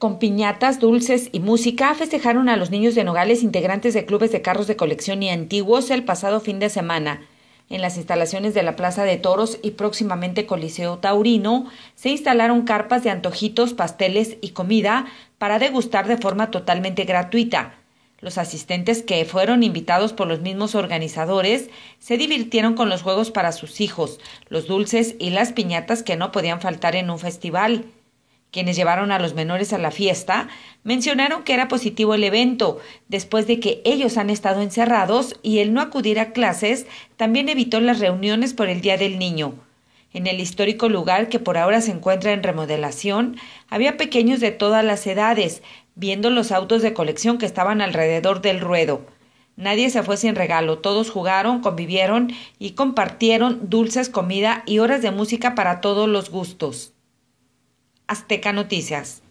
con piñatas, dulces y música, festejaron a los niños de Nogales integrantes de clubes de carros de colección y antiguos el pasado fin de semana. En las instalaciones de la Plaza de Toros y próximamente Coliseo Taurino se instalaron carpas de antojitos, pasteles y comida para degustar de forma totalmente gratuita. Los asistentes que fueron invitados por los mismos organizadores se divirtieron con los juegos para sus hijos, los dulces y las piñatas que no podían faltar en un festival quienes llevaron a los menores a la fiesta, mencionaron que era positivo el evento, después de que ellos han estado encerrados y el no acudir a clases también evitó las reuniones por el Día del Niño. En el histórico lugar, que por ahora se encuentra en remodelación, había pequeños de todas las edades, viendo los autos de colección que estaban alrededor del ruedo. Nadie se fue sin regalo, todos jugaron, convivieron y compartieron dulces, comida y horas de música para todos los gustos. Azteca Noticias.